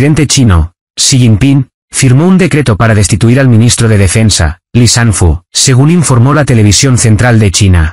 El presidente chino, Xi Jinping, firmó un decreto para destituir al ministro de Defensa, Li Sanfu, según informó la televisión central de China.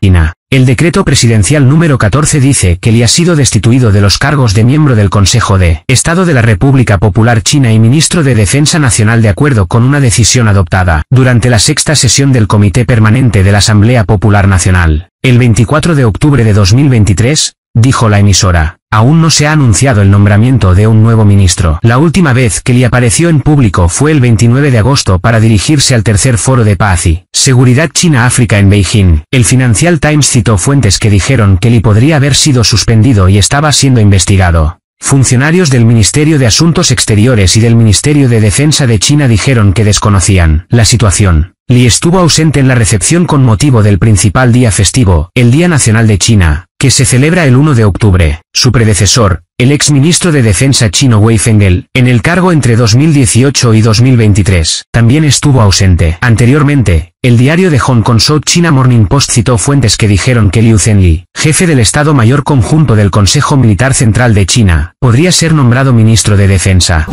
El decreto presidencial número 14 dice que Li ha sido destituido de los cargos de miembro del Consejo de Estado de la República Popular China y ministro de Defensa Nacional de acuerdo con una decisión adoptada durante la sexta sesión del Comité Permanente de la Asamblea Popular Nacional. El 24 de octubre de 2023, dijo la emisora. Aún no se ha anunciado el nombramiento de un nuevo ministro. La última vez que Lee apareció en público fue el 29 de agosto para dirigirse al tercer foro de paz y seguridad China-África en Beijing. El Financial Times citó fuentes que dijeron que Li podría haber sido suspendido y estaba siendo investigado. Funcionarios del Ministerio de Asuntos Exteriores y del Ministerio de Defensa de China dijeron que desconocían la situación. Li estuvo ausente en la recepción con motivo del principal día festivo, el Día Nacional de China, que se celebra el 1 de octubre. Su predecesor, el ex ministro de Defensa chino Wei Fengel, en el cargo entre 2018 y 2023, también estuvo ausente. Anteriormente, el diario de Hong Kong South China Morning Post citó fuentes que dijeron que Liu Zhenli, jefe del Estado Mayor Conjunto del Consejo Militar Central de China, podría ser nombrado ministro de Defensa.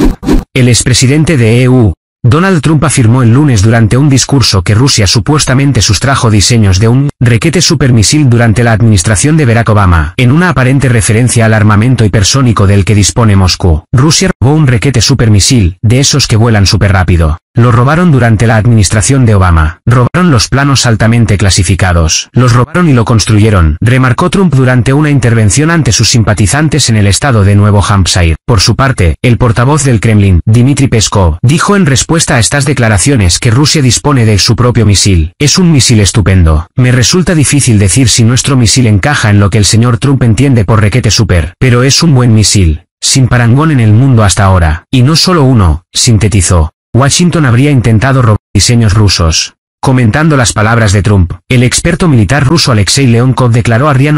El expresidente de EU, Donald Trump afirmó el lunes durante un discurso que Rusia supuestamente sustrajo diseños de un requete supermisil durante la administración de Barack Obama, en una aparente referencia al armamento hipersónico del que dispone Moscú. Rusia robó un requete supermisil, de esos que vuelan súper rápido. Lo robaron durante la administración de Obama. Robaron los planos altamente clasificados. Los robaron y lo construyeron, remarcó Trump durante una intervención ante sus simpatizantes en el estado de Nuevo Hampshire. Por su parte, el portavoz del Kremlin, Dmitry Peskov, dijo en respuesta a estas declaraciones que Rusia dispone de su propio misil. Es un misil estupendo. Me resulta difícil decir si nuestro misil encaja en lo que el señor Trump entiende por requete super, pero es un buen misil sin parangón en el mundo hasta ahora. Y no solo uno, sintetizó. Washington habría intentado robar diseños rusos. Comentando las palabras de Trump, el experto militar ruso Alexei Leonkov declaró a Ria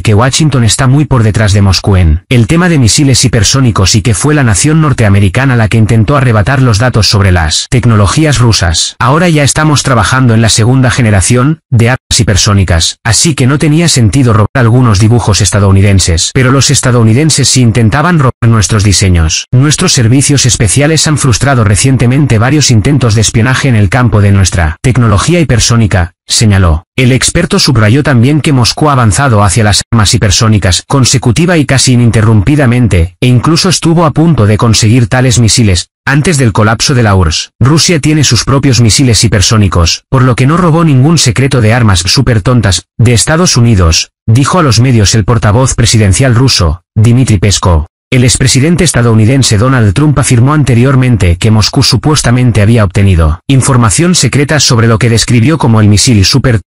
que Washington está muy por detrás de Moscú en el tema de misiles hipersónicos y que fue la nación norteamericana la que intentó arrebatar los datos sobre las tecnologías rusas. Ahora ya estamos trabajando en la segunda generación de armas hipersónicas, así que no tenía sentido robar algunos dibujos estadounidenses, pero los estadounidenses sí intentaban robar nuestros diseños. Nuestros servicios especiales han frustrado recientemente varios intentos de espionaje en el campo de nuestra tecnología hipersónica, señaló. El experto subrayó también que Moscú ha avanzado hacia las armas hipersónicas consecutiva y casi ininterrumpidamente, e incluso estuvo a punto de conseguir tales misiles, antes del colapso de la URSS. Rusia tiene sus propios misiles hipersónicos, por lo que no robó ningún secreto de armas súper tontas, de Estados Unidos, dijo a los medios el portavoz presidencial ruso, Dmitry Peskov. El expresidente estadounidense Donald Trump afirmó anteriormente que Moscú supuestamente había obtenido información secreta sobre lo que describió como el misil Super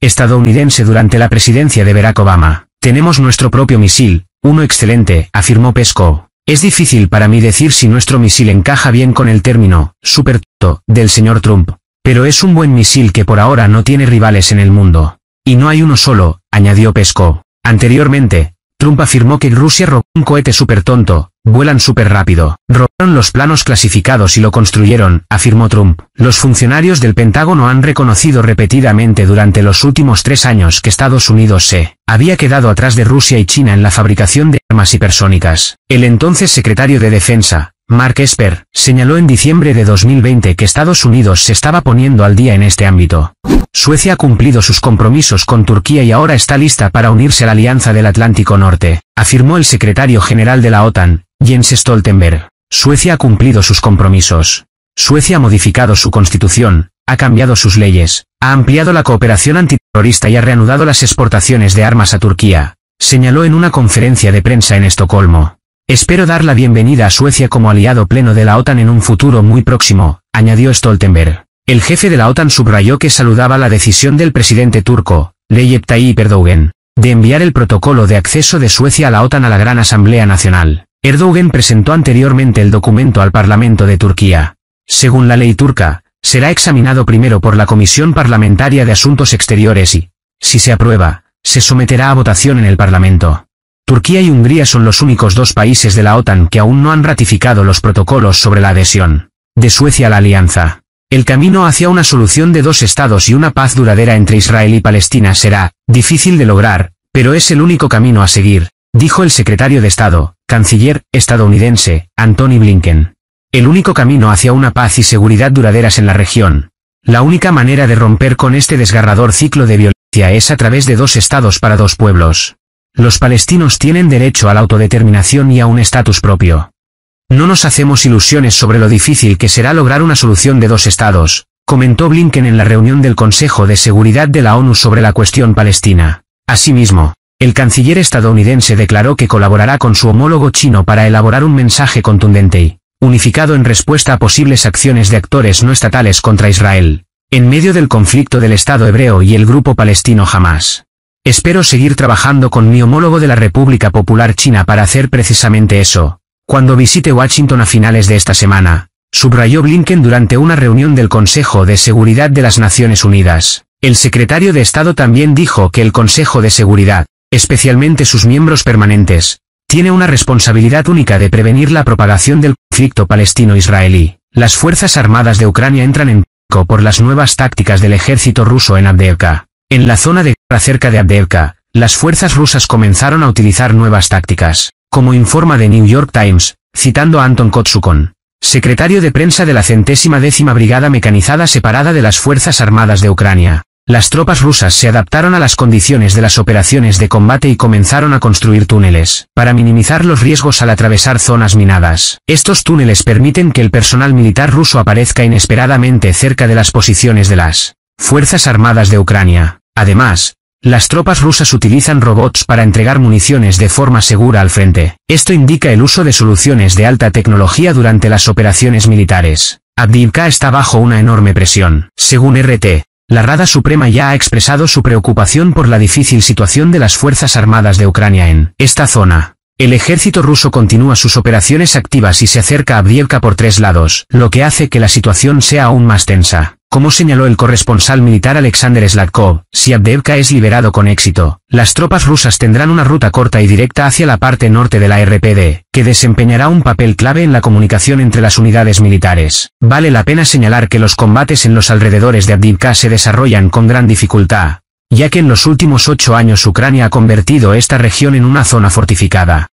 estadounidense durante la presidencia de Barack Obama. Tenemos nuestro propio misil, uno excelente, afirmó Pesco. Es difícil para mí decir si nuestro misil encaja bien con el término Super del señor Trump, pero es un buen misil que por ahora no tiene rivales en el mundo. Y no hay uno solo, añadió Pesco. Anteriormente, Trump afirmó que Rusia robó un cohete súper tonto, vuelan súper rápido, robaron los planos clasificados y lo construyeron, afirmó Trump. Los funcionarios del Pentágono han reconocido repetidamente durante los últimos tres años que Estados Unidos se había quedado atrás de Rusia y China en la fabricación de armas hipersónicas. El entonces secretario de Defensa, Mark Esper, señaló en diciembre de 2020 que Estados Unidos se estaba poniendo al día en este ámbito. Suecia ha cumplido sus compromisos con Turquía y ahora está lista para unirse a la Alianza del Atlántico Norte, afirmó el secretario general de la OTAN, Jens Stoltenberg. Suecia ha cumplido sus compromisos. Suecia ha modificado su constitución, ha cambiado sus leyes, ha ampliado la cooperación antiterrorista y ha reanudado las exportaciones de armas a Turquía, señaló en una conferencia de prensa en Estocolmo. Espero dar la bienvenida a Suecia como aliado pleno de la OTAN en un futuro muy próximo, añadió Stoltenberg. El jefe de la OTAN subrayó que saludaba la decisión del presidente turco, Recep Tayyip Erdogan, de enviar el protocolo de acceso de Suecia a la OTAN a la Gran Asamblea Nacional. Erdogan presentó anteriormente el documento al Parlamento de Turquía. Según la ley turca, será examinado primero por la Comisión Parlamentaria de Asuntos Exteriores y, si se aprueba, se someterá a votación en el Parlamento. Turquía y Hungría son los únicos dos países de la OTAN que aún no han ratificado los protocolos sobre la adhesión de Suecia a la alianza. El camino hacia una solución de dos estados y una paz duradera entre Israel y Palestina será difícil de lograr, pero es el único camino a seguir, dijo el secretario de Estado, canciller estadounidense, Anthony Blinken. El único camino hacia una paz y seguridad duraderas en la región. La única manera de romper con este desgarrador ciclo de violencia es a través de dos estados para dos pueblos. Los palestinos tienen derecho a la autodeterminación y a un estatus propio. No nos hacemos ilusiones sobre lo difícil que será lograr una solución de dos estados, comentó Blinken en la reunión del Consejo de Seguridad de la ONU sobre la cuestión palestina. Asimismo, el canciller estadounidense declaró que colaborará con su homólogo chino para elaborar un mensaje contundente y unificado en respuesta a posibles acciones de actores no estatales contra Israel, en medio del conflicto del Estado hebreo y el grupo palestino Hamas. Espero seguir trabajando con mi homólogo de la República Popular China para hacer precisamente eso, cuando visite Washington a finales de esta semana, subrayó Blinken durante una reunión del Consejo de Seguridad de las Naciones Unidas. El secretario de Estado también dijo que el Consejo de Seguridad, especialmente sus miembros permanentes, tiene una responsabilidad única de prevenir la propagación del conflicto palestino-israelí. Las Fuerzas Armadas de Ucrania entran en por las nuevas tácticas del ejército ruso en Abdelka. En la zona de cerca de Abdelka, las fuerzas rusas comenzaron a utilizar nuevas tácticas, como informa The New York Times, citando a Anton Kotsukon, secretario de prensa de la centésima décima brigada mecanizada separada de las Fuerzas Armadas de Ucrania. Las tropas rusas se adaptaron a las condiciones de las operaciones de combate y comenzaron a construir túneles, para minimizar los riesgos al atravesar zonas minadas. Estos túneles permiten que el personal militar ruso aparezca inesperadamente cerca de las posiciones de las Fuerzas Armadas de Ucrania. Además, las tropas rusas utilizan robots para entregar municiones de forma segura al frente. Esto indica el uso de soluciones de alta tecnología durante las operaciones militares. Abdivka está bajo una enorme presión. Según RT, la Rada Suprema ya ha expresado su preocupación por la difícil situación de las Fuerzas Armadas de Ucrania en esta zona. El ejército ruso continúa sus operaciones activas y se acerca a Abdivka por tres lados, lo que hace que la situación sea aún más tensa. Como señaló el corresponsal militar Alexander Sladkov, si Abdevka es liberado con éxito, las tropas rusas tendrán una ruta corta y directa hacia la parte norte de la RPD, que desempeñará un papel clave en la comunicación entre las unidades militares. Vale la pena señalar que los combates en los alrededores de Abdivka se desarrollan con gran dificultad, ya que en los últimos ocho años Ucrania ha convertido esta región en una zona fortificada.